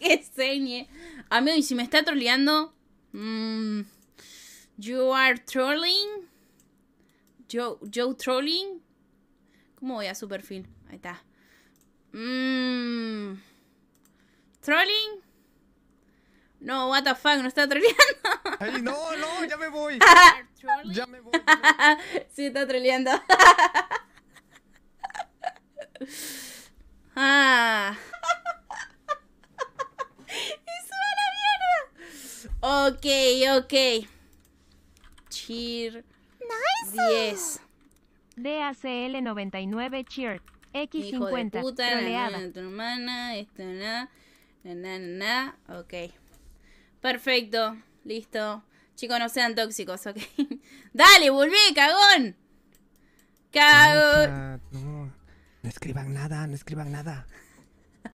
que señe. Amigo, y si me está troleando. Mmm, you are trolling. Joe, Joe Trolling. ¿Cómo voy a su perfil? Ahí está. Mmm. Trolling. No, what the fuck, no está troleando. Ay, no, no, ya me voy. ya me voy. sí, está troleando. Ok, ok. Cheer. Nice. 10. DACL99 Cheer. X50. De puta, troleada. Nada, na, Ok. Perfecto. Listo. Chicos, no sean tóxicos, ok. Dale, volví, cagón. Cagón. no escriban nada, no escriban nada.